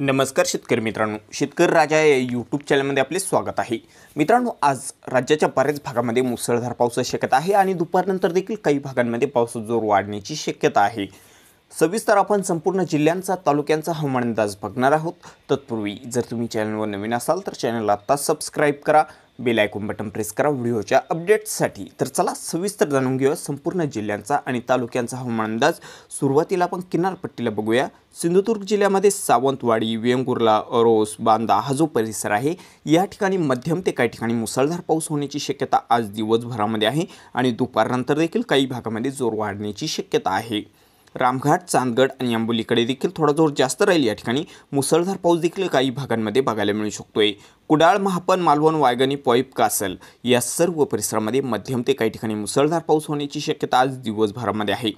नमस्कार शेतकरी मित्रांनो शेतकरी राजा या यूट्यूब चॅनलमध्ये आपले स्वागत आहे मित्रांनो आज राज्याच्या बऱ्याच भागामध्ये मुसळधार पावसाची शक्यता आहे आणि दुपारनंतर देखील काही भागांमध्ये पावसाचा जोर वाढण्याची शक्यता आहे सविस्तर आपण संपूर्ण जिल्ह्यांचा तालुक्यांचा हवामान अंदाज बघणार आहोत तत्पूर्वी जर तुम्ही चॅनलवर नवीन असाल तर चॅनलला आत्ता सबस्क्राईब करा बेल आयकॉन बटन प्रेस करा व्हिडिओच्या अपडेट्ससाठी तर चला सविस्तर जाणून घेऊया संपूर्ण जिल्ह्यांचा आणि तालुक्यांचा हवामान अंदाज सुरुवातीला आपण किनारपट्टीला बघूया सिंधुदुर्ग जिल्ह्यामध्ये सावंतवाडी वेंगुर्ला अरोस बांदा हा जो परिसर आहे या ठिकाणी मध्यम ते काही ठिकाणी मुसळधार पाऊस होण्याची शक्यता आज दिवसभरामध्ये आहे आणि दुपारनंतर देखील काही भागामध्ये जोर वाढण्याची शक्यता आहे रामघाट चांदगड आणि आंबोलीकडे देखील थोडा जोर जास्त राहील या ठिकाणी मुसळधार पाऊस देखील काही भागांमध्ये बघायला मिळू शकतोय कुडाळ महापन मालवण वायगणी पॉईप कासल या सर्व परिसरामध्ये मध्यम ते काही ठिकाणी मुसळधार पाऊस होण्याची शक्यता आज दिवसभरामध्ये आहे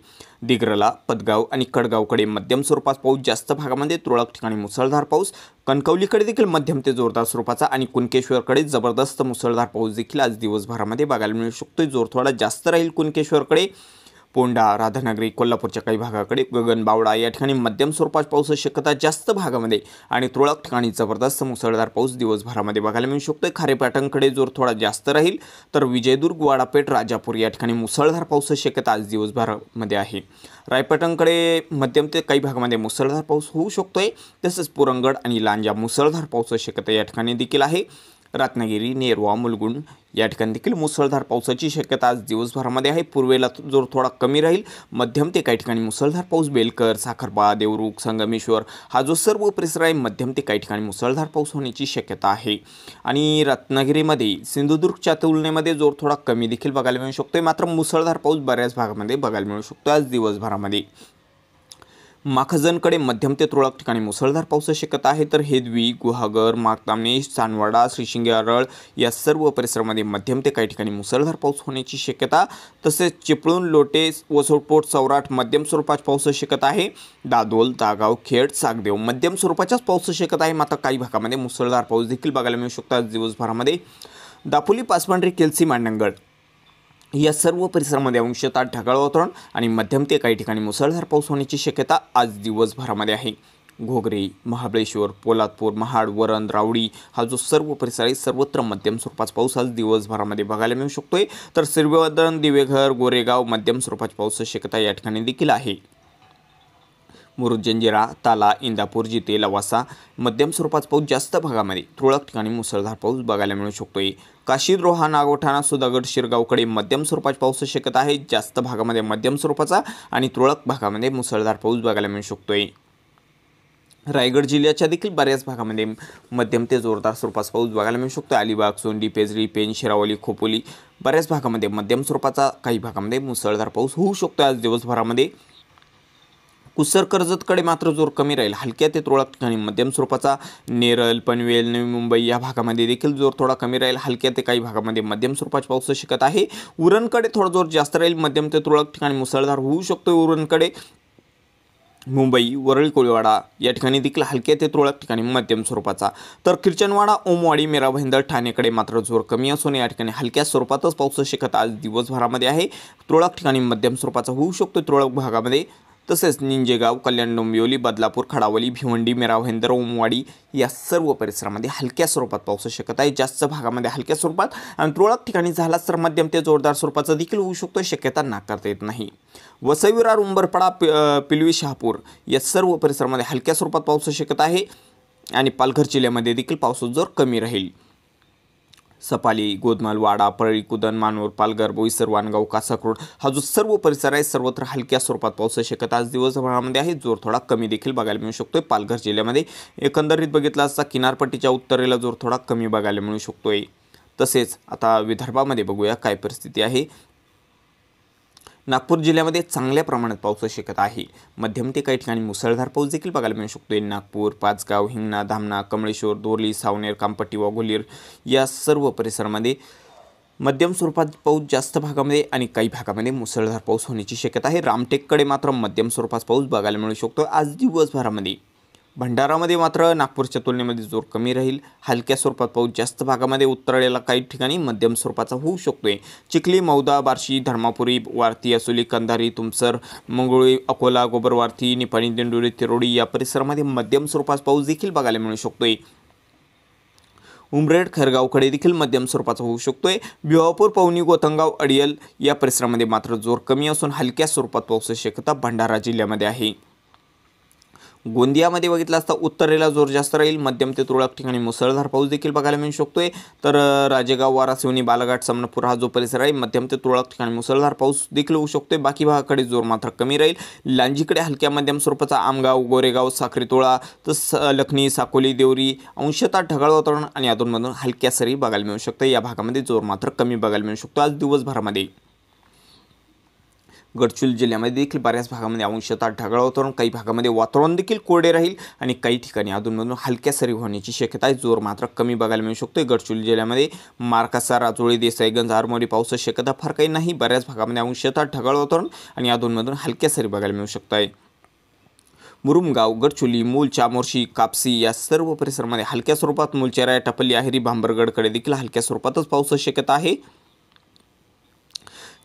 दिग्रला पदगाव आणि कडगावकडे मध्यम स्वरूपात पाऊस जास्त भागामध्ये तुरळक ठिकाणी मुसळधार पाऊस कणकवलीकडे देखील मध्यम ते जोरदार स्वरूपाचा आणि कुणकेश्वरकडे जबरदस्त मुसळधार पाऊस देखील आज दिवसभरामध्ये बघायला मिळू शकतो जोर थोडा जास्त राहील कुणकेश्वरकडे पोंडा राधानगरी कोल्हापूरच्या काही भागाकडे गगनबावडा या ठिकाणी मध्यम स्वरूपात पाऊस शक्यता जास्त भागामध्ये आणि तुरळक ठिकाणी जबरदस्त मुसळधार पाऊस दिवसभरामध्ये बघायला मिळू शकतो खारेपाटांकडे जोर थोडा जास्त राहील तर विजयदुर्ग वाडापेठ राजापूर या ठिकाणी मुसळधार पाऊस शक्यता आज दिवसभरामध्ये आहे रायपाटणकडे मध्यम ते काही भागामध्ये मुसळधार पाऊस होऊ शकतो आहे तसंच पुरंगड आणि लांजा मुसळधार पाऊस शक्यता या ठिकाणी देखील आहे रत्नागिरी नेरवा मुलगुंड या ठिकाणी देखील मुसळधार पावसाची शक्यता आज दिवसभरामध्ये आहे पूर्वेला जोर थोडा कमी राहील मध्यम ते काही ठिकाणी मुसळधार पाऊस बेलकर साखरपा देवरुख संगमेश्वर हा जो सर्व परिसर आहे मध्यम ते काही ठिकाणी मुसळधार पाऊस होण्याची शक्यता आहे आणि रत्नागिरीमध्ये सिंधुदुर्गच्या तुलनेमध्ये जोर थोडा कमी देखील बघायला मिळू शकतो मात्र मुसळधार पाऊस बऱ्याच भागामध्ये बघायला मिळू शकतो आज दिवसभरामध्ये माखजनकडे मध्यम ते तुरळक ठिकाणी मुसळधार पाऊस शक्यता आहे तर हेदवी गुहागर मागतामणे सानवाडा श्रीशिंगे आरळ या सर्व परिसरामध्ये मध्यम ते काही ठिकाणी मुसळधार पाऊस होण्याची शक्यता तसेच चिपळूण लोटे वसोटपोट सौराठ मध्यम स्वरूपात पाऊस शक्यता आहे दादोल दागाव खेड सागदेव मध्यम स्वरूपाच्याच पाऊस शक्यता आहे मात्र काही भागामध्ये मुसळधार पाऊस देखील बघायला मिळू शकतात दिवसभरामध्ये दापोली पासवांडरी केलसी मांडणगड या सर्व परिसरामध्ये अंशतः ढगाळ वातावरण आणि मध्यम ते काही ठिकाणी मुसळधार पाऊस होण्याची शक्यता आज दिवसभरामध्ये आहे घोगरे महाबळेश्वर पोलादपूर महाड वरण रावडी हा जो सर्व परिसर आहे सर्वत्र मध्यम स्वरूपाचा पाऊस आज दिवसभरामध्ये बघायला मिळू शकतोय तर सिर्वेवर्धन दिवेघर गोरेगाव मध्यम स्वरूपाचा पाऊस शक्यता या ठिकाणी देखील आहे मुरुजंजिरा ताला इंदापूर जिथे लवासा मध्यम स्वरूपाचा पाऊस जास्त भागामध्ये तुरळक ठिकाणी मुसळधार पाऊस बघायला मिळू शकतोय काशीद रोहा नागोठाणा सुधागड शिरगावकडे मध्यम स्वरूपाचा पाऊस शक्यता आहे जास्त भागामध्ये मध्यम स्वरूपाचा आणि तुरळक भागामध्ये मुसळधार पाऊस बघायला मिळू शकतोय रायगड जिल्ह्याच्या देखील बऱ्याच भागामध्ये मध्यम ते जोरदार स्वरूपाचा पाऊस बघायला मिळू शकतो अलिबाग सोंडी पेजरी पेन शिरावली खोपोली बऱ्याच भागामध्ये मध्यम स्वरूपाचा काही भागामध्ये मुसळधार पाऊस होऊ शकतो आज दिवसभरामध्ये कुसर कर्जतकडे मात्र जोर कमी राहील हलक्या ते तुरळक ठिकाणी मध्यम स्वरूपाचा नेरल पनवेल नवी मुंबई या भागामध्ये देखील जोर थोडा कमी राहील हलक्या ते काही भागामध्ये मध्यम स्वरूपाचा पाऊस शिकत आहे उरणकडे थोडा जोर जास्त राहील मध्यम ते तुरळक ठिकाणी मुसळधार होऊ शकतो उरणकडे मुंबई वरळी कोळीवाडा या ठिकाणी देखील हलक्या ते तुरळक ठिकाणी मध्यम स्वरूपाचा तर किर्चनवाडा ओमवाडी मेरा भैंदर ठाणेकडे मात्र जोर कमी असून या ठिकाणी हलक्या स्वरूपातच पाऊस शिकत आज दिवसभरामध्ये आहे तुरळक ठिकाणी मध्यम स्वरूपाचा होऊ शकतो तुरळक भागामध्ये तसेच निंजेगाव कल्याण डोंबिवली बदलापूर खडावली भिवंडी मेरावहेंदर ओमवाडी या सर्व परिसरामध्ये हलक्या स्वरूपात पाऊस शकत आहे जास्त भागामध्ये हलक्या स्वरूपात आणि तुरळक ठिकाणी झाला तर मध्यम ते जोरदार स्वरूपाचा देखील होऊ शकतो शक्यता नाकारता येत नाही वसईविरार उंबरपाडा पि पिलवी शहापूर या सर्व परिसरामध्ये हलक्या स्वरूपात पाऊस शकत आहे आणि पालघर जिल्ह्यामध्ये देखील पावसाचा जोर कमी राहील सपाली वाडा परळी कुदन मानूर पालघर बोईसर वानगाव कासाकरोड हा जो सर्व परिसर आहे सर्वत्र हलक्या स्वरूपात पावसाची शक्यता आज दिवसभरामध्ये आहे जोर थोडा कमी देखील बघायला मिळू शकतोय पालघर जिल्ह्यामध्ये एकंदरीत बघितला असता किनारपट्टीच्या उत्तरेला जोर थोडा कमी बघायला मिळू शकतोय तसेच आता विदर्भामध्ये बघूया काय परिस्थिती आहे नागपूर जिल्ह्यामध्ये चांगल्या प्रमाणात पाऊस शिकत आहे मध्यम ते काही ठिकाणी मुसळधार पाऊस देखील बघायला मिळू शकतो नागपूर पाचगाव हिंगणा धामणा कमळेश्वर दोरली सावनेर कामपट्टी वाघोलीर या सर्व परिसरामध्ये मध्यम स्वरूपात पाऊस जास्त भागामध्ये आणि काही भागामध्ये मुसळधार पाऊस होण्याची शक्यता आहे रामटेककडे मात्र मध्यम स्वरूपात पाऊस बघायला मिळू शकतो आज दिवसभरामध्ये भंडारामध्ये मात्र नागपूरच्या तुलनेमध्ये जोर कमी राहील हलक्या स्वरूपात पाऊस जास्त भागामध्ये उतरलेला काही ठिकाणी मध्यम स्वरूपाचा होऊ शकतो आहे चिखली मौदा बार्शी धर्मापुरी वारती असोली कंधारी तुमसर मंगोळी अकोला गोबरवारती निपाणी दिंडोरी तिरोडी या परिसरामध्ये मध्यम स्वरूपात पाऊस देखील बघायला मिळू शकतो उमरेड खरगावकडे देखील मध्यम स्वरूपाचा होऊ शकतो आहे भिवापूर पवनी गोतंगाव अडियल या परिसरामध्ये मात्र जोर कमी असून हलक्या स्वरूपात पाऊस शक्यता भंडारा जिल्ह्यामध्ये आहे गोंदियामध्ये बघितलं असता उत्तरेला जोर जास्त राहील मध्यम ते तुरळक ठिकाणी मुसळधार पाऊस देखील बघायला मिळू शकतोय तर राजेगाव वारासिवनी बालाघाट समनपूर हा जो परिसर आहे मध्यम ते तुरळक ठिकाणी मुसळधार पाऊस देखील होऊ शकतोय बाकी भागाकडे जोर मात्र कमी राहील लांजीकडे हलक्या मध्यम स्वरूपाचा आमगाव गोरेगाव साखरीतोळा तस लखनी साकोली देवरी अंशतः ढगाळ वातावरण आणि अधूनमधून हलक्या सरी बघायला मिळू शकतं या भागामध्ये जोर मात्र कमी बघायला मिळू शकतो आज दिवसभरामध्ये गडचिरोली जिल्ह्यामध्ये देखील बऱ्याच भागामध्ये अंशतः ढगाळ वातावरण काही भागामध्ये वातावरण देखील कोरडे राहील आणि काही ठिकाणी अधूनमधून हलक्या सरी होण्याची शक्यता आहे जोर मात्र कमी बघायला मिळू शकतो गडचिरोली जिल्ह्यामध्ये मारकासा राजोळी देसाईगंज आरमोरी पावसाची शक्यता फार काही नाही बऱ्याच भागामध्ये अंशतः ढगाळ वातावरण आणि अधूनमधून हलक्या सरी बघायला मिळू शकत आहे मुरुमगाव गडचुली मूल चामोर्शी कापसी या सर्व परिसरामध्ये हलक्या स्वरूपात मूलचेरा टपली आहेरी भांबरगडकडे देखील हलक्या स्वरूपातच पाऊस शक्यता आहे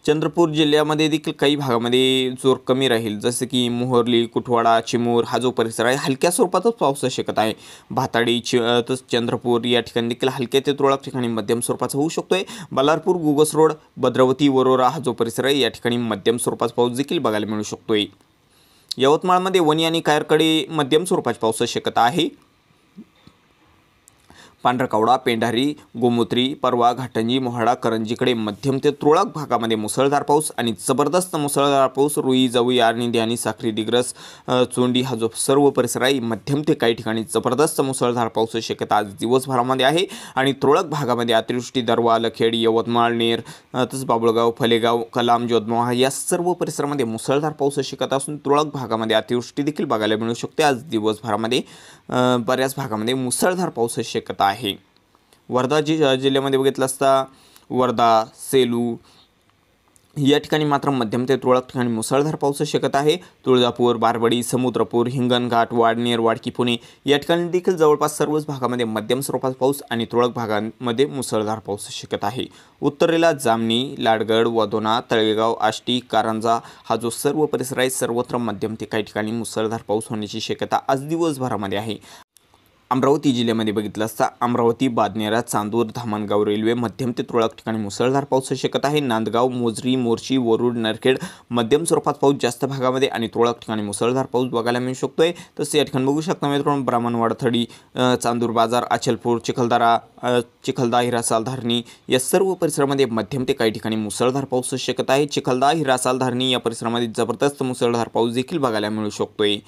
चंद्रपूर जिल्ह्यामध्ये देखील काही भागामध्ये जोर कमी राहील जसं की मोहर्ली कुठवाडा चिमूर हा जो परिसर आहे हलक्या स्वरूपातच पाऊस शकत आहे भाताडी चि चंद्रपूर या ठिकाणी देखील हलक्या ते तुरळक ठिकाणी मध्यम स्वरूपाचा होऊ शकतो आहे बलारपूर गुगस रोड भद्रवती वरोरा हा जो परिसर आहे या ठिकाणी मध्यम स्वरूपाचा पाऊस देखील बघायला मिळू शकतो आहे यवतमाळमध्ये वणी आणि कायरकडे मध्यम स्वरूपाची पाऊस शक्यता आहे पांढरकवडा पेंढारी गोमूत्री परवा घाटंजी मोहाडा करंजीकडे मध्यम ते तुरळक भागामध्ये मुसळधार पाऊस आणि जबरदस्त मुसळधार पाऊस रुई जाऊई आर्निंदी आणि साखरी दिग्रस चोंडी हा जो सर्व परिसर आहे मध्यम ते काही ठिकाणी जबरदस्त मुसळधार पाऊस शक्यता आज दिवसभरामध्ये आहे आणि तुरळक भागामध्ये अतिवृष्टी दरवा लखेड यवतमाळ नेर तसंच बाबुळगाव फलेगाव कलाम जोधमोहा या सर्व परिसरामध्ये मुसळधार पाऊस शक्यता असून तुरळक भागामध्ये अतिवृष्टी देखील बघायला मिळू शकते आज दिवसभरामध्ये बऱ्याच भागामध्ये मुसळधार पाऊस शक्यता आहे वर्धा जि जिल्ह्यामध्ये बघितलं असता वर्धा सेलू या ठिकाणी मात्र मध्यम ते तुरळक ठिकाणी मुसळधार पाऊस शकत आहे तुळजापूर बारबडी समुद्रपूर हिंगणघाट वाडनेर वाडकी पुणे या ठिकाणी देखील जवळपास सर्वच भागामध्ये मध्यम स्वरूपात पाऊस आणि तुरळक भागांमध्ये मुसळधार पाऊस शकत आहे उत्तरेला जामणी लाडगड वदोना तळेगाव आष्टी कारंजा हा जो सर्व परिसर आहे सर्वत्र मध्यम ते काही ठिकाणी मुसळधार पाऊस होण्याची शक्यता आज दिवसभरामध्ये आहे अमरावती जिल्ह्यामध्ये बघितलं असता अमरावती बादनेरा चांदूर धामणगाव रेल्वे मध्यम ते तुरळक ठिकाणी मुसळधार पाऊस शकत आहे नांदगाव मोजरी मोर्शी वरुड नरखेड मध्यम स्वरूपात पाऊस जास्त भागामध्ये आणि तुळक ठिकाणी मुसळधार पाऊस बघायला मिळू शकतो आहे तसं या ठिकाणी बघू शकता मित्रांनो ब्राह्मणवाड थडी चांदूर बाजार अचलपूर चिखलदारा चिखलदा हिरासाल धारणी या सर्व परिसरामध्ये मध्यम ते काही ठिकाणी मुसळधार पाऊस होऊ शकत आहे चिखलदा हिरासाल धारणी या परिसरामध्ये जबरदस्त मुसळधार पाऊस देखील बघायला मिळू शकतो आहे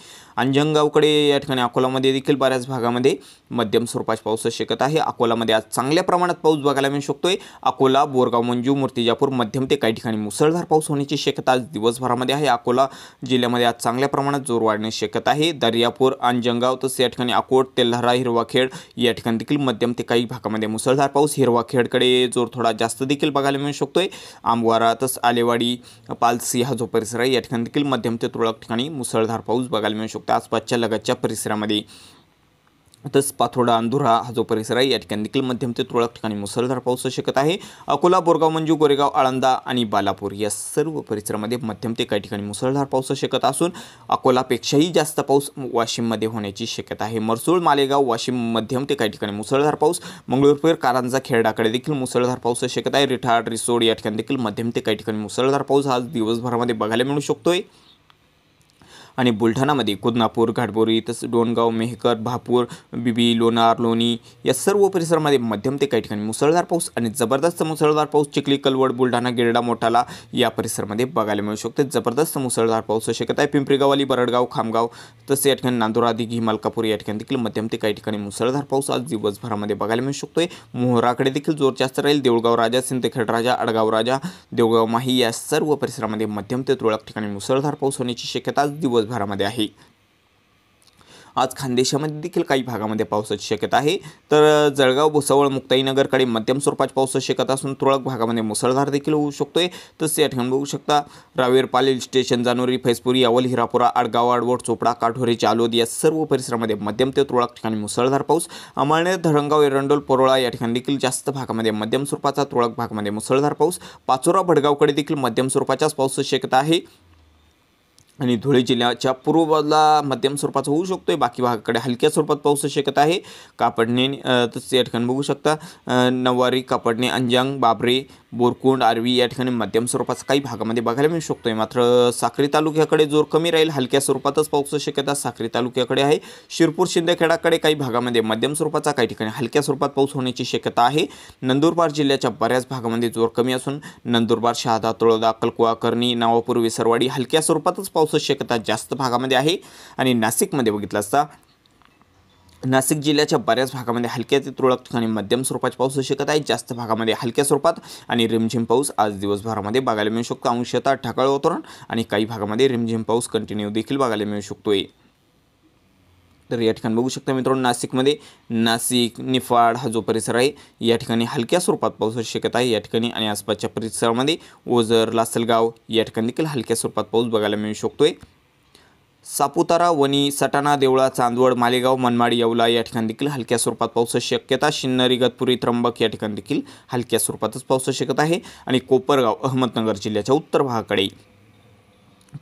अंजनगावकडे या ठिकाणी अकोलामध्ये देखील बऱ्याच भागामध्ये मध्यम स्वरूपाच्या पाऊस शकत आहे अकोलामध्ये आज चांगल्या प्रमाणात पाऊस बघायला मिळू शकतोय अकोला बोरगाव मंजू मूर्तिजापूर मध्यम ते काही ठिकाणी मुसळधार पाऊस होण्याची शक्यता आज दिवसभरामध्ये आहे अकोला जिल्ह्यामध्ये आज चांगल्या प्रमाणात जोर वाढण्याची शक्यता आहे दर्यापूर अंजंगाव तसंच या ठिकाणी अकोट तेल्हारा हिरवाखेड या ठिकाणी देखील मध्यम ते काही भागामध्ये मुसळधार पाऊस हिरवाखेडकडे जोर थोडा जास्त देखील बघायला मिळू शकतोय आंबवारा तस आलेवाडी पालसी हा जो परिसर आहे या ठिकाणी देखील मध्यम ते तुरळक ठिकाणी मुसळधार पाऊस बघायला मिळू शकतो आसपासच्या लगतच्या परिसरामध्ये तसंच पाथोडा अंधुरा हा जो परिसर आहे या ठिकाणी देखील मध्यम ते तुरळक ठिकाणी मुसळधार पाऊस शकत आहे अकोला बोरगाव मंजू गोरेगाव आळंदा आणि बालापूर या सर्व परिसरामध्ये मध्यम ते काही ठिकाणी मुसळधार पाऊस शकत असून अकोलापेक्षाही जास्त पाऊस वाशिममध्ये होण्याची शक्यता आहे मरसूळ मालेगाव वाशिम मध्यम ते काही ठिकाणी मुसळधार पाऊस मंगळूरपूर कारंजा खेरडाकडे देखील मुसळधार पाऊस शक्यत शकत आहे रिठाड रिसोड या ठिकाणी देखील मध्यम ते काही ठिकाणी मुसळधार पाऊस हा दिवसभरामध्ये बघायला मिळू शकतोय आणि बुलढाणामध्ये कोदनापूर घाटबोरी तसंच डोणगाव मेहकर भापूर बिबी लोणार लोणी या सर्व परिसरामध्ये मध्यम ते काही ठिकाणी मुसळधार पाऊस आणि जबरदस्त मुसळधार पाऊस चिखली कलवड बुलढाणा गिरडा मोठाला या परिसरामध्ये बघायला मिळू शकते जबरदस्त मुसळधार पाऊस शकत आहे पिंपरीगावली बरडगाव खामगाव तसे या ठिकाणी नांदुरादी घी मालकापूर या ठिकाणी देखील मध्यम ते काही ठिकाणी मुसळधार पाऊस आज दिवसभरामध्ये बघायला मिळू शकतोय मोहराकडे देखील जोर जास्त राहील देऊळगाव राजा सिंदखेड राजा अडगाव राजा देवगाव माही या सर्व परिसरामध्ये मध्यम ते तुरळक ठिकाणी मुसळधार पाऊस होण्याची शक्यता आज दिवस दिवसभरामध्ये आहे आज खानदेशामध्ये देखील काही भागामध्ये पावसाची शक्यता आहे तर जळगाव भुसावळ मुक्ताईनगरकडे मध्यम स्वरूपाची पावसाची शक्यता असून तुरळक भागामध्ये मुसळधार देखील होऊ शकतोय तसे या ठिकाणी बघू शकता रावेर पालेल स्टेशन जानोरी फैसपुरी अवल हिरापुरा आडगाव आडवड चोपडा काठोरी चालोद या सर्व परिसरामध्ये मध्यम ते तुरळक ठिकाणी मुसळधार पाऊस अमळनेर धरणगाव एरंडोल परोळा या ठिकाणी देखील जास्त भागामध्ये मध्यम स्वरूपाचा तुरळक भागामध्ये मुसळधार पाऊस पाचोरा भडगावकडे देखील मध्यम स्वरूपाच्याच पावसाची शक्यता आहे आणि धुळे जिल्ह्याच्या पूर्व बाजूला मध्यम स्वरूपाचा होऊ शकतो आहे बाकी भागाकडे हलक्या स्वरूपात पाऊस शकत आहे कापडणे तसे या ठिकाणी बघू शकता नववारी कापडणे अंजांग बाबरे बोरकुंड आरवी या ठिकाणी मध्यम स्वरूपाचा काही भागामध्ये बघायला मिळू शकतो आहे मात्र साक्री तालुक्याकडे जोर कमी राहील हलक्या स्वरूपातच पाऊस शक्यता साक्री तालुक्याकडे आहे शिरपूर शिंदेखेडाकडे काही भागामध्ये मध्यम स्वरूपाचा काही ठिकाणी हलक्या स्वरूपात पाऊस होण्याची शक्यता आहे नंदुरबार जिल्ह्याच्या बऱ्याच भागामध्ये जोर कमी असून नंदुरबार शहादा तळोदा अक्कलकुवा करणी नावापूर विसरवाडी हलक्या स्वरूपातच पाऊस शक्यता जास्त भागामध्ये आहे आणि नाशिकमध्ये बघितलं असता नाशिक जिल्ह्याच्या बऱ्याच भागामध्ये हलक्या ते तुरळक ठिकाणी मध्यम स्वरूपाचा पाऊस होऊ शकत आहे जास्त भागामध्ये हलक्या स्वरूपात आणि रिमझिम पाऊस आज दिवसभरामध्ये बघायला मिळू शकतो अंशतः ठाकळ वातावरण आणि काही भागामध्ये रिमझिम पाऊस कंटिन्यू देखील बघायला मिळू आहे तर या ठिकाणी बघू शकता मित्रांनो नाशिकमध्ये नाशिक निफाड हा जो परिसर आहे या ठिकाणी हलक्या स्वरूपात पाऊस होऊ शकत आहे या ठिकाणी आणि आसपासच्या परिसरामध्ये ओझर लासलगाव या ठिकाणी देखील हलक्या स्वरूपात पाऊस बघायला मिळू शकतोय सापुतारा वणी सटाणा देवळा चांदवड मालेगाव मनमाड येवला या ठिकाणी देखील हलक्या स्वरूपात पावसाची शक्यता शिन्नरी गतपुरी त्र्यंबक या ठिकाणी देखील हलक्या स्वरूपातच पावसाची शक्यता आहे आणि कोपरगाव अहमदनगर जिल्ह्याच्या उत्तर भागाकडे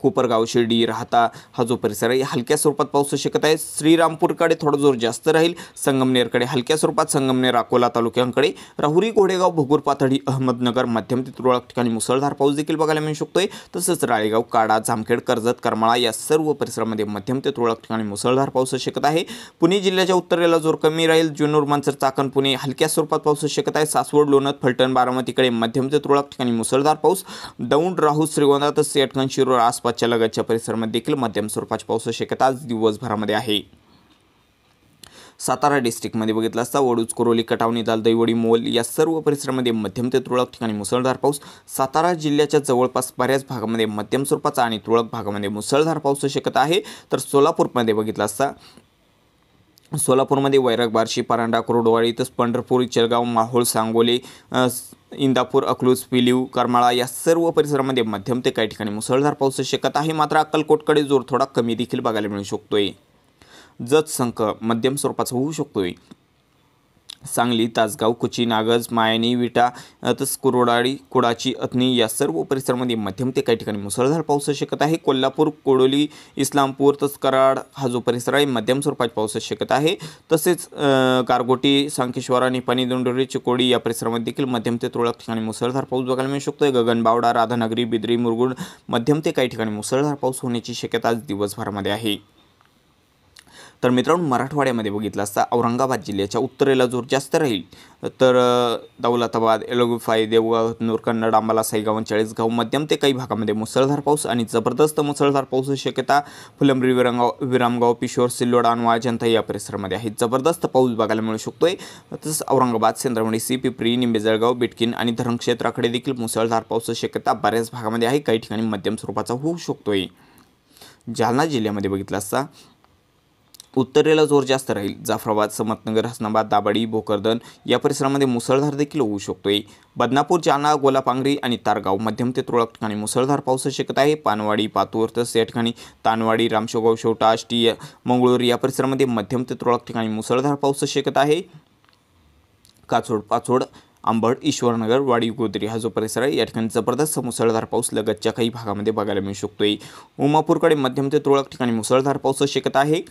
कोपरगाव शिर्डी राहता हा जो परिसर आहे हलक्या स्वरूपात पाऊस असू शकत आहे श्रीरामपूरकडे थोडं जोर जास्त राहील संगमनेरकडे हलक्या स्वरूपात संगमनेर अकोला तालुक्यांकडे राहुरी घोडेगाव भोगूर पाथडी अहमदनगर मध्यम ते तुरळक ठिकाणी मुसळधार पाऊस देखील बघायला मिळू शकतोय तसंच राळेगाव काडा जामखेड कर्जत करमाळा या सर्व परिसरामध्ये मध्यम ते तुरळक ठिकाणी मुसळधार पाऊस शक्यता शकत आहे पुणे जिल्ह्याच्या उत्तरेला जोर कमी राहील जुनूर मानसर चाकण पुणे हलक्या स्वरूपात पाऊस असू शकत आहे सासवड लोणत फलटण बारामतीकडे मध्यम ते तुरळक ठिकाणी मुसळधार पाऊस दौंड राहू श्रीगोंदा तसेच अटकन शिरोळ आसपास आसपासच्या लगतच्या परिसरामध्ये देखील मध्यम स्वरूपाच्या पाऊस शक्यता आज दिवसभरामध्ये आहे सातारा डिस्ट्रिक्टमध्ये बघितलं असता वडूज कोरोली कटावणी दाल दैवडी मोल या सर्व परिसरामध्ये मध्यम ते तुरळक ठिकाणी मुसळधार पाऊस सातारा जिल्ह्याच्या जवळपास बऱ्याच भागामध्ये मध्यम स्वरूपाचा आणि तुरळक भागामध्ये मुसळधार पाऊस शक्यता आहे तर सोलापूरमध्ये बघितलं असता सोलापूरमध्ये वैराग बार्शी परांडा कुरुडवाडी तसंच पंढरपूर चलगाव माहोळ सांगोली इंदापूर अकलूज पिलीव करमाळा या सर्व परिसरामध्ये मध्यम ते काही ठिकाणी मुसळधार पाऊस शकत आहे मात्र अक्कलकोटकडे जोर थोडा कमी देखील बघायला मिळू शकतोय जत संक मध्यम स्वरूपाचा होऊ शकतोय सांगली तासगाव कुची नागज मायनी विटा तसंच कुरोडाळी कुडाची अथनी या सर्व परिसरामध्ये मध्यम ते काही ठिकाणी मुसळधार पाऊस शकत आहे कोल्हापूर कोडोली इस्लामपूर तसंच कराड हा जो परिसर आहे मध्यम स्वरूपाची पाऊस शकत आहे तसेच कारगोटी सांकेश्वर आणि पाणीदोंडोरी चिकोडी या परिसरामध्ये देखील मध्यम ते तुरळक ठिकाणी मुसळधार पाऊस बघायला मिळू शकतो गगनबावडा राधानगरी बिद्री मुरगुड मध्यम ते काही ठिकाणी मुसळधार पाऊस होण्याची शक्यता आज दिवसभरामध्ये आहे तर मित्रांनो मराठवाड्यामध्ये बघितलं असता औरंगाबाद जिल्ह्याच्या उत्तरेला जोर जास्त राहील तर दौलताबाद एलोगुफाई देवगाव नूरकन्नड आंबाला साईगाव चाळीसगाव मध्यम ते काही भागामध्ये मुसळधार पाऊस आणि जबरदस्त मुसळधार पाऊस शक्यता फुलंब्री विरंगाव विरामगाव पिशोर सिल्लोड अनवा जनता या परिसरामध्ये आहे जबरदस्त पाऊस बघायला मिळू शकतोय तसंच औरंगाबाद सेंद्रमणी सी पिपरी निंबेजळगाव बिटकिन आणि धरणक्षेत्राकडे देखील मुसळधार पाऊस शक्यता बऱ्याच भागामध्ये आहे काही ठिकाणी मध्यम स्वरूपाचा होऊ शकतोय जालना जिल्ह्यामध्ये बघितला असता उत्तरेला जोर जास्त राहील जाफराबाद समतनगर हसनाबाद दाबाडी भोकरदन या परिसरामध्ये मुसळधार देखील होऊ शकतोय बदनापूर जालना गोलापांगरी आणि तारगाव मध्यम ते तुरळक ठिकाणी मुसळधार पाऊस शक्यता आहे पानवाडी पातूर तसेच या ठिकाणी तानवाडी रामशोगाव शेवटा आष्टी मंगळूर या परिसरामध्ये मध्यम ते तुरळक ठिकाणी मुसळधार पाऊस शकत आहे काचोड पाचोड आंबड ईश्वरनगर वाडी गोदरी हा जो परिसर आहे या ठिकाणी जबरदस्त मुसळधार पाऊस लगतच्या काही भागामध्ये बघायला मिळू शकतोय उमापूरकडे मध्यम ते तुरळक ठिकाणी मुसळधार पाऊस शकत आहे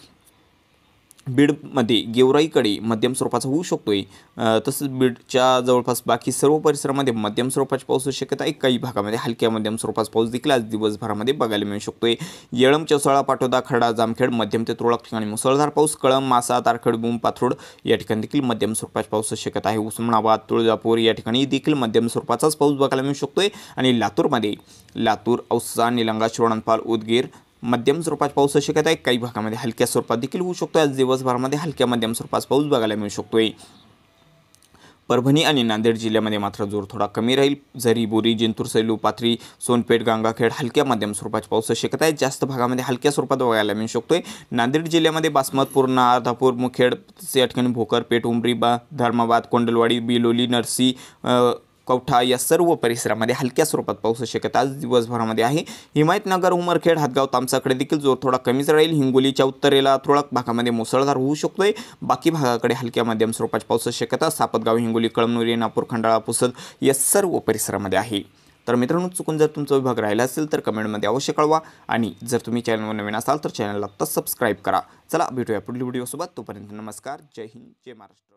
बीडमध्ये गेवराईकडे मध्यम स्वरूपाचा होऊ शकतो आहे तसंच बीडच्या जवळपास बाकी सर्व परिसरामध्ये मध्यम स्वरूपाची पाऊस शकत आहे काही भागामध्ये हलक्या मध्यम स्वरूपाचा पाऊस देखील आज दिवसभरामध्ये बघायला मिळू शकतो आहे येळम पाटोदा खडा जामखेड मध्यम ते तुरळक ठिकाणी मुसळधार पाऊस कळम मासा तारखेड बुम पाथरोड या ठिकाणी देखील मध्यम स्वरूपाची पाऊस शकत आहे उस्मानाबाद तुळजापूर या ठिकाणी देखील मध्यम स्वरूपाचाच पाऊस बघायला मिळू शकतो आहे आणि लातूरमध्ये लातूर औसा निलंगा श्रवणपाल उदगीर मध्यम स्वरूपात पाऊस शक्यता आहे काही भागामध्ये हलक्या स्वरूपात देखील होऊ शकतो आज दिवसभरामध्ये हलक्या मध्यम स्वरूपात पाऊस बघायला मिळू शकतोय परभणी आणि नांदेड जिल्ह्यामध्ये मात्र जोर थोडा कमी राहील जरी बोरी जिंतूर सैलू पाथरी सोनपेठ गंगाखेड हलक्या मध्यम स्वरूपाची पाऊस शक्यता आहे जास्त भागामध्ये हलक्या स्वरूपात बघायला मिळू शकतोय नांदेड जिल्ह्यामध्ये बासमतपूर्ण नारधापूर अर्धापूर मुखेड या ठिकाणी भोकर पेठ उमरी बा धर्माबाद कोंडलवाडी बिलोली नरसी कवठा या सर्व परिसरामध्ये हलक्या स्वरूपात पाऊस शकत आज दिवसभरामध्ये आहे हिमायतनगर उमरखेड हातगाव तामसाकडे देखील जोर थोडा कमीच राहील हिंगोलीच्या उत्तरेला थोडा भागामध्ये मुसळधार होऊ शकतोय बाकी भागाकडे हलक्या मध्यम स्वरूपात पाऊस शक्यता सापतगाव हिंगोली कळमनुरी नापूर खंडाळा पुसद या सर्व परिसरामध्ये आहे तर मित्रांनो चुकून जर तुमचा विभाग राहिला असेल तर कमेंटमध्ये अवश्य कळवा आणि जर तुम्ही चॅनलवर नवीन असाल तर चॅनलला आत्ताच सबस्क्राईब करा चला भेटूया पुढील व्हिडिओसोबत तोपर्यंत नमस्कार जय हिंद जय महाराष्ट्र